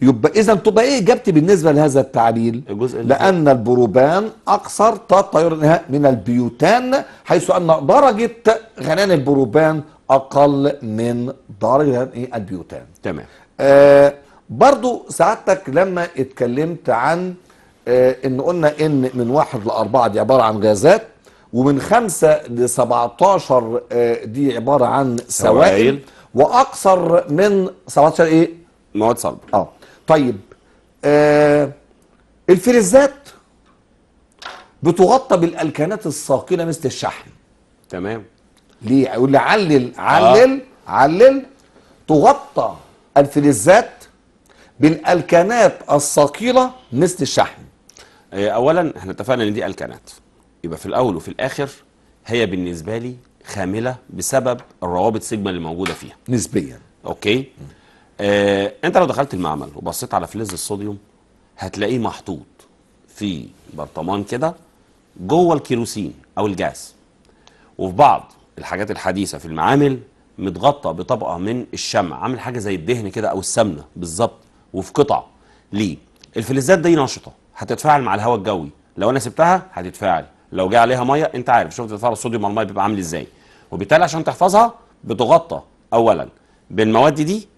يبقى اذا تبقى ايه اجابتي بالنسبه لهذا التعليل الجزء لان الجزء. البروبان اكثر تطير من البيوتان حيث ان درجه غليان البروبان اقل من درجه ايه البيوتان تمام آه برضو سعادتك لما اتكلمت عن آه ان قلنا ان من واحد لاربعه دي عباره عن غازات ومن 5 ل 17 آه، دي عباره عن سوائل واكثر من 17 ايه؟ مواد صلبة اه طيب آه الفلزات بتغطى بالالكانات الساقنه مثل الشحم تمام ليه يقول لي علل علل آه. علل تغطى الفلزات بالالكانات الثقيله مثل الشحم آه، اولا احنا اتفقنا ان دي الكانات يبقى في الأول وفي الآخر هي بالنسبة لي خاملة بسبب الروابط سيجما اللي موجودة فيها نسبيا أوكي آه أنت لو دخلت المعمل وبصيت على فلز الصوديوم هتلاقيه محطوط في برطمان كده جوه الكيروسين أو الجاز وفي بعض الحاجات الحديثة في المعامل متغطى بطبقة من الشمع عامل حاجة زي الدهن كده أو السمنة بالظبط وفي قطع ليه الفلزات دي نشطة هتتفاعل مع الهواء الجوي لو أنا سبتها هتتفاعل لو جه عليها ميه انت عارف شفت تفاعل الصوديوم مع الميه بيبقى عامل ازاي وبالتالي عشان تحفظها بتغطى اولا بالمواد دي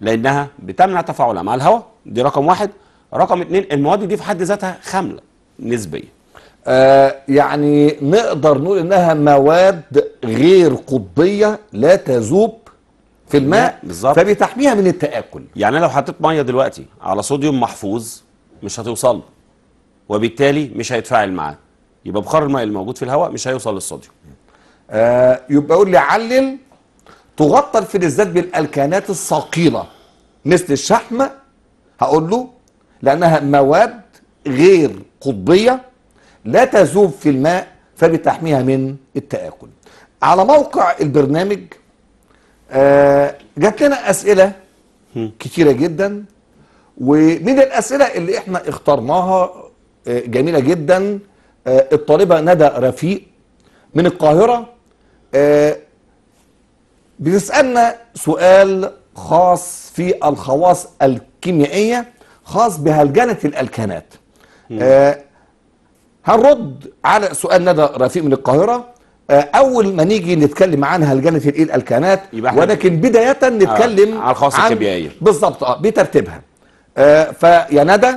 لانها بتمنع تفاعلها مع الهواء دي رقم واحد رقم اتنين المواد دي في حد ذاتها خامله نسبيا آه يعني نقدر نقول انها مواد غير قطبيه لا تذوب في الماء بالظبط فبتحميها من التاكل يعني لو حطيت ميه دلوقتي على صوديوم محفوظ مش هتوصل وبالتالي مش هيتفاعل معاه يبقى بخار الماء الموجود في الهواء مش هيوصل للصوديوم آه يبقى يقول لي علل تغطى الفلزات بالالكانات الثقيله مثل الشحم هقول له لانها مواد غير قطبيه لا تذوب في الماء فبتحميها من التآكل على موقع البرنامج آه جات لنا اسئله كتيره جدا ومن الاسئله اللي احنا اخترناها آه جميله جدا آه، الطالبه ندى رفيق من القاهره آه، بتسالنا سؤال خاص في الخواص الكيميائيه خاص بهلجنه الالكانات آه، هنرد على سؤال ندى رفيق من القاهره اول ما نيجي نتكلم عن هلجنه الايه الالكانات ولكن بدايه نتكلم على الخواص الكيميائيه بالظبط اه بترتيبها آه فيا ندى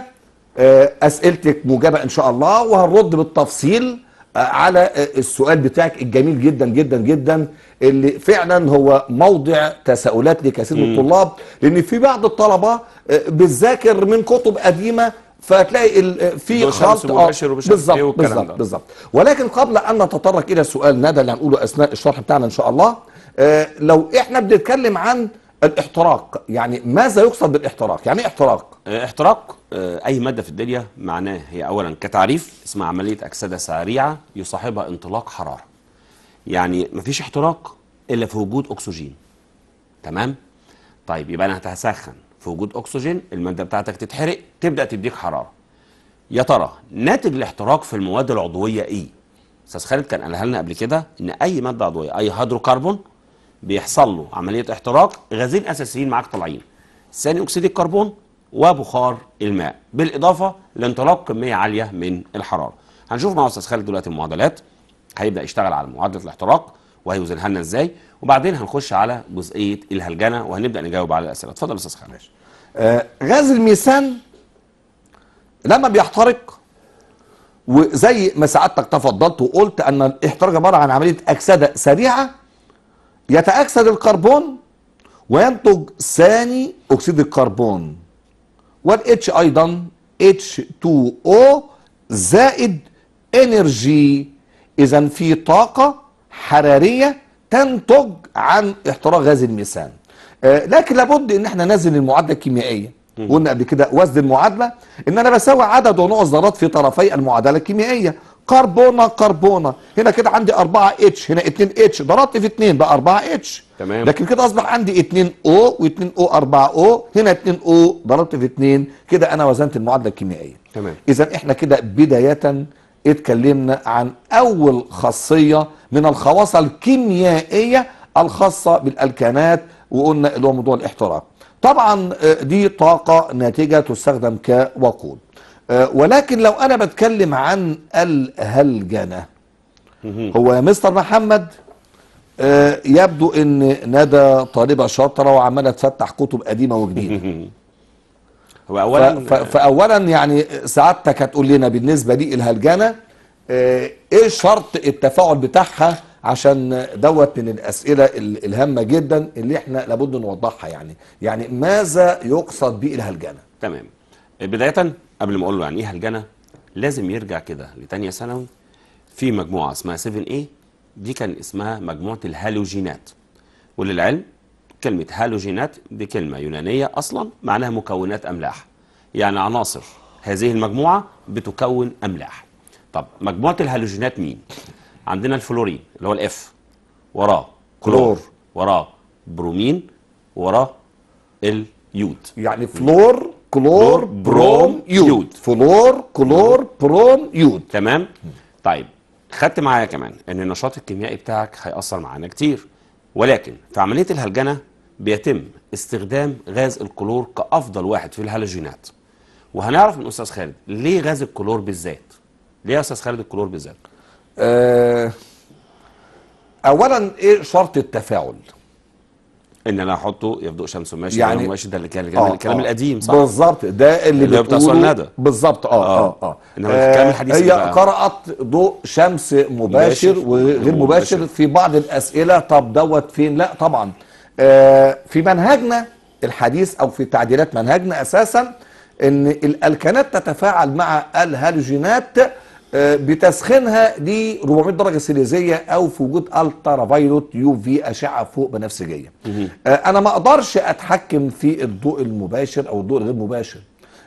آه، اسئلتك مجابه ان شاء الله وهنرد بالتفصيل آه، على آه، السؤال بتاعك الجميل جدا جدا جدا اللي فعلا هو موضع تساؤلات لكثير من الطلاب لان في بعض الطلبه بتذاكر من كتب قديمه فهتلاقي في خلط بالظبط إيه بالظبط بالظبط ولكن قبل ان نتطرق الى سؤال ندى اللي هنقوله اثناء الشرح بتاعنا ان شاء الله لو احنا بنتكلم عن الاحتراق يعني ماذا يقصد بالاحتراق يعني ايه احتراق احتراق آه، أي مادة في الدنيا معناه هي أولا كتعريف اسمها عملية أكسدة سريعة يصاحبها انطلاق حرارة يعني مفيش احتراق إلا في وجود أكسجين تمام؟ طيب يبقى أنا هتسخن في وجود أكسجين المادة بتاعتك تتحرق تبدأ تديك حرارة يا ترى ناتج الاحتراق في المواد العضوية إيه؟ أستاذ خالد كان قالها لنا قبل كده إن أي مادة عضوية أي هيدروكربون بيحصل له عملية احتراق غازين أساسيين معاك طالعين ثاني أكسيد الكربون وبخار الماء بالإضافة لانطلاق كمية عالية من الحرارة هنشوف مع أستاذ خالد دلوقتي المعادلات هيبدأ يشتغل على معادلة الاحتراق وهيوزنها لنا إزاي وبعدين هنخش على جزئية الهلجنة وهنبدأ نجاوب على الأسئلة اتفضل أستاذ خالد ماشي آه غاز الميثان لما بيحترق وزي ما سعادتك تفضلت وقلت ان الاحتراق عباره عن عمليه اكسده سريعه يتاكسد الكربون وينتج ثاني اكسيد الكربون والاتش ايضا اتش 2 او زايد انرجي اذا في طاقة حرارية تنتج عن احتراق غاز الميثان آه، لكن لابد ان احنا نزن المعادلة الكيميائية قلنا قبل كده وزن المعادلة ان انا بساوي عدد ونوع الذرات في طرفي المعادلة الكيميائية كربونة كربونة هنا كده عندي 4 اتش هنا 2 اتش ضربت في 2 بقى 4 اتش تمام لكن كده اصبح عندي 2 او و2 او 4 او هنا 2 او ضربت في 2 كده انا وزنت المعادله الكيميائيه تمام اذا احنا كده بدايه اتكلمنا عن اول خاصيه من الخواص الكيميائيه الخاصه بالالكانات وقلنا اللي هو موضوع الاحتراق طبعا آه، دي طاقه ناتجه تستخدم كوقود آه، ولكن لو انا بتكلم عن الهلجنه هو يا مستر محمد آه، يبدو ان ندى طالبه شاطره وعماله تفتح كتب قديمه وجديده هو اولا فاولا يعني سعادتك هتقول لنا بالنسبه لي الهلجنه آه، ايه شرط التفاعل بتاعها عشان دوت من الاسئله الهامه جدا اللي احنا لابد نوضحها يعني يعني ماذا يقصد بالهلجنه تمام بدايه قبل ما اقول له يعني ايه هلجنه لازم يرجع كده لتانية ثانوي في مجموعه اسمها 7 a دي كان اسمها مجموعة الهالوجينات وللعلم كلمة هالوجينات دي كلمة يونانية أصلا معناها مكونات أملاح يعني عناصر هذه المجموعة بتكون أملاح طب مجموعة الهالوجينات مين؟ عندنا الفلورين اللي هو الاف وراه كلور وراه برومين وراه اليود يعني فلور كلور بروم يود فلور كلور بروم يود تمام طيب خدت معايا كمان ان النشاط الكيميائي بتاعك هيأثر معانا كتير ولكن في عملية الهلجنة بيتم استخدام غاز الكلور كأفضل واحد في الهالوجينات وهنعرف من أستاذ خالد ليه غاز الكلور بالذات ليه يا أستاذ خالد الكلور بالذات أه أولا إيه شرط التفاعل ان انا احطه يبدو شمس ماشي يعني ماشي ده الكلام آه الكلام آه القديم صح بالظبط ده اللي, اللي بتقوله بالظبط آه, اه اه اه انما الكلام آه، الحديث هي بقى. قرات ضوء شمس مباشر, وغير مباشر, مباشر في بعض الاسئله طب دوت فين لا طبعا آه في منهجنا الحديث او في تعديلات منهجنا اساسا ان الالكانات تتفاعل مع الهالوجينات آه، بتسخينها ل 400 درجه سيليزيه او في وجود الترا فايلوت يو في اشعه فوق بنفسجيه آه، انا ما اقدرش اتحكم في الضوء المباشر او الضوء الغير مباشر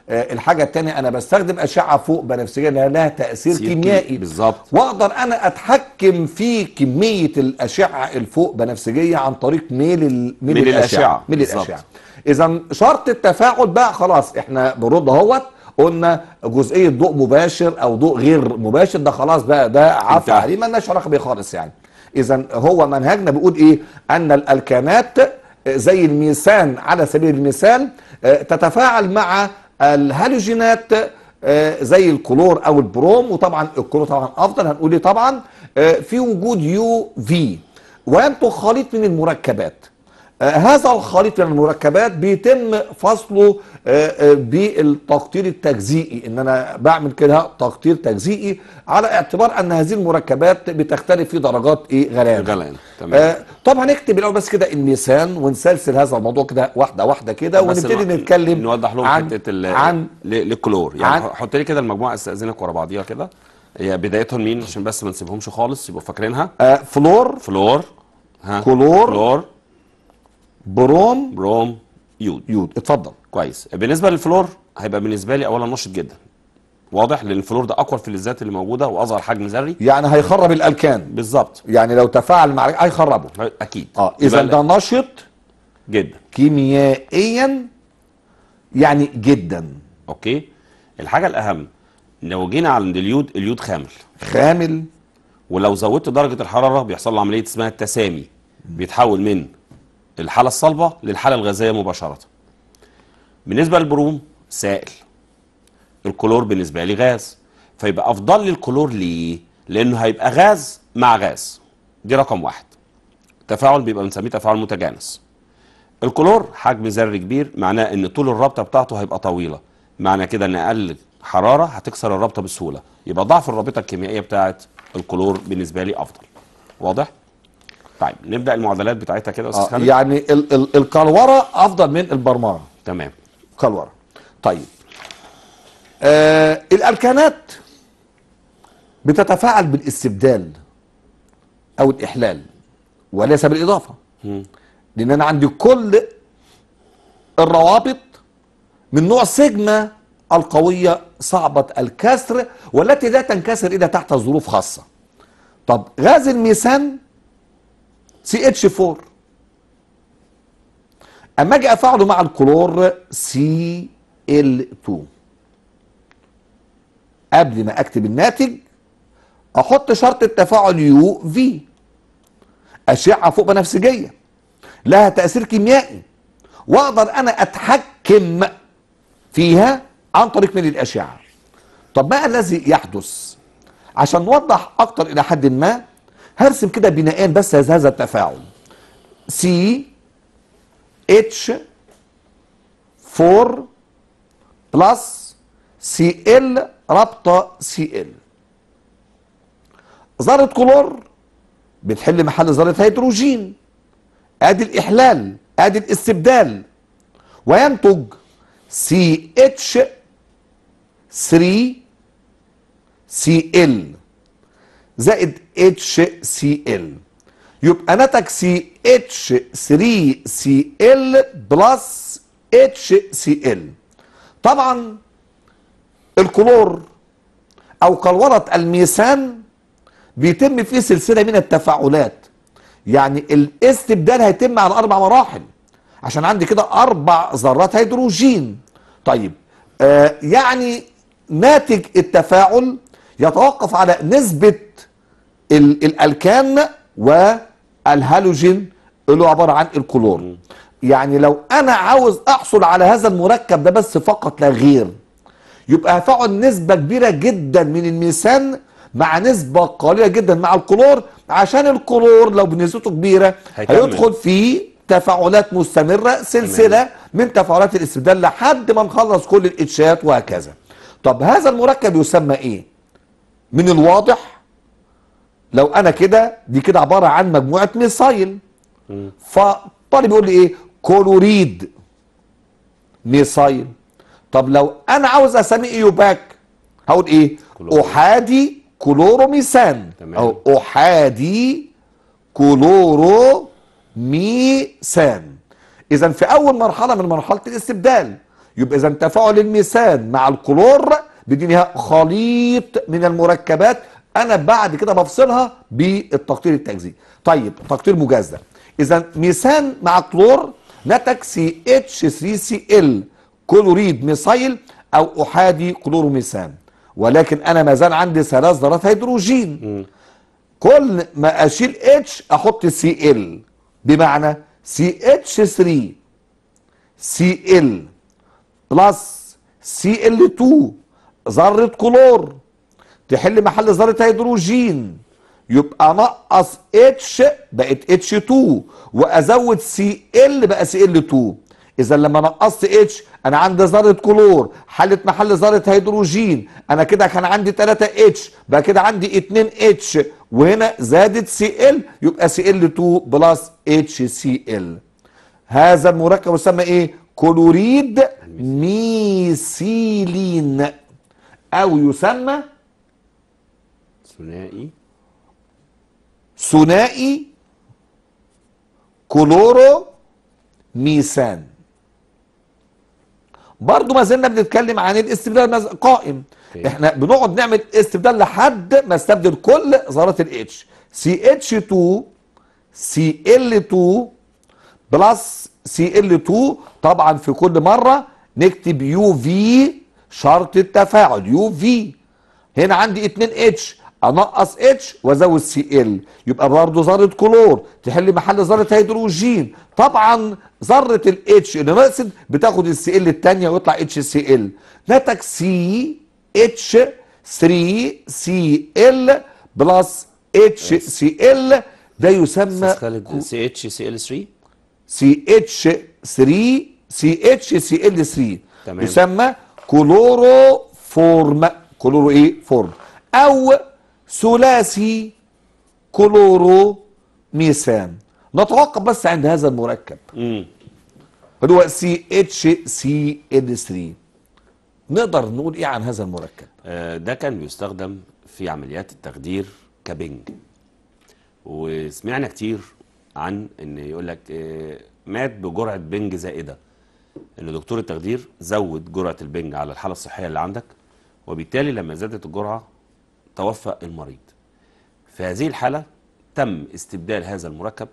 آه، الحاجه الثانيه انا بستخدم اشعه فوق بنفسجيه لان لها تاثير كيميائي بالظبط واقدر انا اتحكم في كميه الاشعه الفوق بنفسجيه عن طريق ميل ال... ميل, ميل الاشعه ميل الاشعه اذا شرط التفاعل بقى خلاص احنا بنرد اهوت قلنا جزئيه ضوء مباشر او ضوء غير مباشر ده خلاص بقى ده عفى عليه ما لناش علاقه بيه خالص يعني اذا هو منهجنا بيقول ايه ان الالكانات زي الميسان على سبيل المثال آه، تتفاعل مع الهالوجينات آه، زي الكلور او البروم وطبعا الكلور طبعا افضل هنقول ايه طبعا آه، في وجود يو في وينتج خليط من المركبات آه، هذا الخليط من المركبات بيتم فصله آه، آه، بالتقطير التجزيئي ان انا بعمل كده تقطير تجزيئي على اعتبار ان هذه المركبات بتختلف في درجات ايه غليان غليان تمام طبعا نكتب الاول بس كده الميسان ونسلسل هذا الموضوع كده واحده واحده كده ونبتدي نتكلم نوضح لهم عن حته عن الكلور يعني حط لي كده المجموعه استاذنك ورا بعضيها كده هي بدايتهم مين عشان بس ما نسيبهمش خالص يبقوا فاكرينها فلور فلور ها كلور كلور بروم بروم يود يود اتفضل كويس بالنسبه للفلور هيبقى بالنسبه لي اولا نشط جدا واضح لان الفلور ده اقوى الفلزات اللي موجوده واصغر حجم ذري يعني هيخرب الالكان بالظبط يعني لو تفاعل مع هيخربه اكيد اه اذا ده نشط جدا كيميائيا يعني جدا اوكي الحاجه الاهم لو جينا عند اليود اليود خامل خامل ولو زودت درجه الحراره بيحصل له عمليه اسمها التسامي بيتحول من الحالة الصلبة للحالة الغازية مباشرة بالنسبة للبروم سائل الكلور بالنسبة لي غاز فيبقى أفضل لي الكلور ليه؟ لأنه هيبقى غاز مع غاز دي رقم واحد تفاعل بيبقى بنسميه تفاعل متجانس الكلور حجم ذري كبير معناه ان طول الرابطه بتاعته هيبقى طويله معنى كده ان اقل حراره هتكسر الرابطه بسهوله يبقى ضعف الرابطه الكيميائيه بتاعه الكلور بالنسبه لي افضل واضح طيب نبدا المعادلات بتاعتها كده استاذ آه، خالد يعني ال ال القلوره افضل من البرمره تمام قلوره طيب آه الاركانات بتتفاعل بالاستبدال او الاحلال وليس بالاضافه م. لان انا عندي كل الروابط من نوع سيجما القويه صعبه الكسر والتي لا تنكسر الا تحت ظروف خاصه طب غاز الميثان سي اتش 4 اما اجي افعله مع الكلور سي ال 2 قبل ما اكتب الناتج احط شرط التفاعل يو في اشعه فوق بنفسجيه لها تاثير كيميائي واقدر انا اتحكم فيها عن طريق من الاشعه طب ما الذي يحدث عشان نوضح اكتر الى حد ما هرسم كده بناءين بس هذا التفاعل سي اتش 4 بلس سي ال رابطه سي ال ذره كلور بتحل محل ذره هيدروجين ادي الاحلال ادي الاستبدال وينتج سي اتش 3 سي ال زائد HCl يبقى نتج CH3Cl بلس HCl طبعا الكلور او كلورة الميثان بيتم فيه سلسلة من التفاعلات يعني الاستبدال هيتم على اربع مراحل عشان عندي كده اربع ذرات هيدروجين طيب آه يعني ناتج التفاعل يتوقف على نسبة الالكان والهالوجين اللي هو عباره عن الكلور يعني لو انا عاوز احصل على هذا المركب ده بس فقط لا غير يبقى هفعل نسبه كبيره جدا من الميثان مع نسبه قليله جدا مع الكلور عشان الكلور لو بنسبته كبيره هيكمل. هيدخل في تفاعلات مستمره سلسله من تفاعلات الاستبدال لحد ما نخلص كل الاتشات وهكذا طب هذا المركب يسمى ايه من الواضح لو انا كده دي كده عباره عن مجموعه ميثايل فالطالب يقول لي ايه كلوريد ميثايل طب لو انا عاوز اسمي ايوباك هقول ايه كلورو. احادي كلوروميثان او احادي كلوروميثان اذا في اول مرحله من مرحله الاستبدال يبقى اذا تفاعل الميثان مع الكلور بيديني خليط من المركبات انا بعد كده بفصلها بالتقطير التجزي طيب تقطير مجزأ اذا ميثان مع كلور نتج سي اتش 3 سي ال كلوريد ميثايل او احادي كلوروميثان ولكن انا ما زال عندي ثلاث ذرات هيدروجين كل ما اشيل اتش احط سي ال بمعنى سي اتش 3 سي ال بلس سي ال 2 ذره كلور تحل محل ذرة هيدروجين يبقى نقص اتش بقت اتش 2 وازود سي ال بقى سي ال 2 اذا لما نقصت اتش انا عندي ذره كلور حلت محل ذره هيدروجين انا كده كان عندي 3 اتش بقى كده عندي 2 اتش وهنا زادت سي ال يبقى سي ال 2 بلس اتش سي ال هذا المركب يسمى ايه كلوريد ميسيلين او يسمى ثنائي ثنائي كلورو ميثان برضه ما زلنا بنتكلم عن الاستبدال قائم إيه؟ احنا بنقعد نعمل استبدال لحد ما استبدل كل ذرات الاتش سي اتش 2 سي ال 2 بلس سي ال 2 طبعا في كل مره نكتب يو في شرط التفاعل يو في هنا عندي 2 اتش انقص اتش وازود سي ال يبقى برضه ذره كلور تحل محل ذره هيدروجين طبعا ذره الاتش اللي ناقصت بتاخد السي ال الثانيه ويطلع اتش سي ال نتج سي اتش 3 سي ال بلس اتش سي ال ده يسمى سي اتش سي ال 3 سي اتش 3 سي اتش سي ال 3 تمام يسمى كلورو فورم كلورو ايه فورم او ثلاثي كلورو ميثان نتوقف بس عند هذا المركب امم هو سي اتش سي ان 3 نقدر نقول ايه عن هذا المركب آه ده كان بيستخدم في عمليات التخدير كبنج وسمعنا كتير عن ان يقول لك آه مات بجرعه بنج زائده ان دكتور التخدير زود جرعه البنج على الحاله الصحيه اللي عندك وبالتالي لما زادت الجرعه توفى المريض في هذه الحالة تم استبدال هذا المركب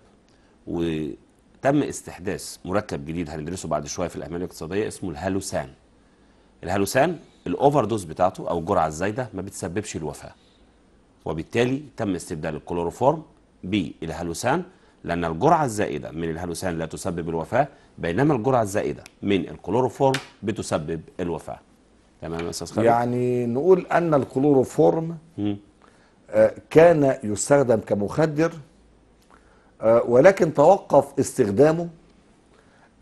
وتم استحداث مركب جديد هندرسه بعد شوية في الأعمال الاقتصادية اسمه الهالوسان الهالوسان الأوفر دوز بتاعته أو الجرعة الزايدة ما بتسببش الوفاة وبالتالي تم استبدال الكلوروفورم بالهالوسان لأن الجرعة الزائدة من الهالوسان لا تسبب الوفاة بينما الجرعة الزائدة من الكلوروفورم بتسبب الوفاة تمام يا استاذ خالد يعني نقول ان الكلوروفورم آه، كان يستخدم كمخدر آه، ولكن توقف استخدامه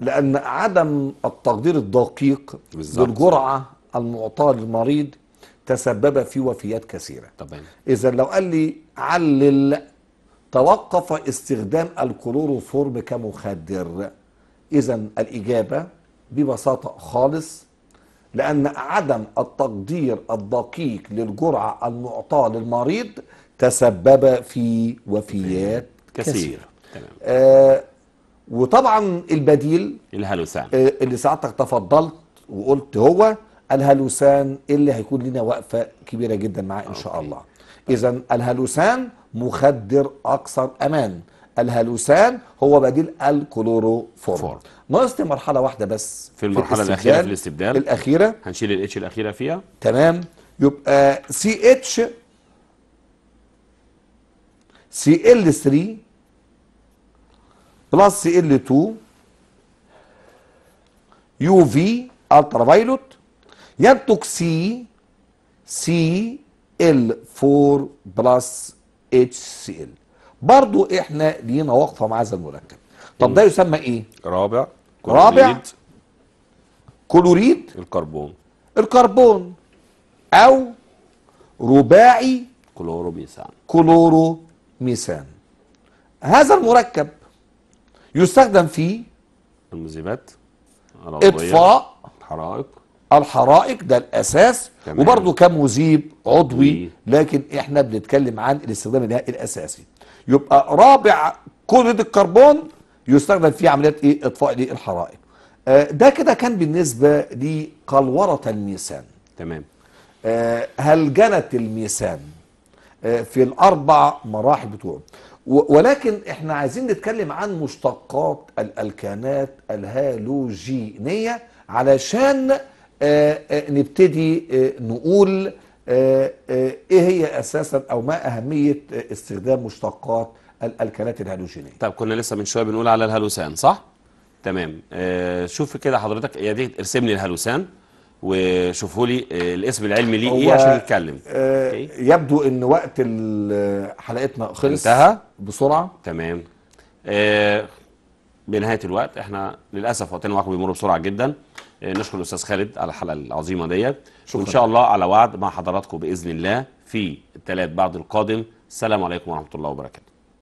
لأن عدم التقدير الدقيق بالزبط. للجرعة المعطاة للمريض تسبب في وفيات كثيرة طبعا إيه؟ إذا لو قال لي علل توقف استخدام الكلوروفورم كمخدر إذا الإجابة ببساطة خالص لأن عدم التقدير الدقيق للجرعة المعطاة للمريض تسبب في وفيات كثير, آه وطبعا البديل الهلوسان آه اللي ساعتك تفضلت وقلت هو الهلوسان اللي هيكون لنا وقفة كبيرة جدا معاه إن شاء الله إذا الهلوسان مخدر أكثر أمان الهالوسان هو بديل الكلوروفورم ناقص مرحله واحده بس في المرحله في الاخيره في الاستبدال الاخيره هنشيل الاتش الاخيره فيها تمام يبقى سي اتش سي ال 3 بلس سي ال 2 يو في الترا فايلوت ينتج سي سي ال 4 بلس اتش سي ال برضو احنا لينا وقفه مع هذا المركب طب ده يسمى ايه رابع كلوريد رابع كلوريد الكربون الكربون او رباعي كلوروميثان كلوروميثان هذا المركب يستخدم في المذيبات اطفاء الحرائق الحرائق ده الاساس وبرضه كمذيب عضوي لكن احنا بنتكلم عن الاستخدام الاساسي يبقى رابع كوريد الكربون يستخدم في عمليات ايه اطفاء إيه؟ الحرائق آه، ده كده كان بالنسبة لقلورة الميسان تمام آه، هلجنة الميسان آه، في الأربع مراحل بتوعه ولكن احنا عايزين نتكلم عن مشتقات الألكانات الهالوجينية علشان نبتدي نقول آه، آه، ايه هي اساسا او ما اهميه استخدام مشتقات الالكالات الهالوجينيه طب كنا لسه من شويه بنقول على الهلوسان صح تمام آه شوف كده حضرتك يا دي ارسم لي الهلوسان وشوفوا لي الاسم العلمي ليه ايه عشان نتكلم آه يبدو ان وقت حلقتنا خلص انتهى بسرعه تمام آه بنهايه الوقت احنا للاسف وقتنا معاكم بيمر بسرعه جدا نشكر الاستاذ خالد على الحلقه العظيمه ديت وان شاء الله على وعد مع حضراتكم باذن الله في الثلاث بعد القادم السلام عليكم ورحمه الله وبركاته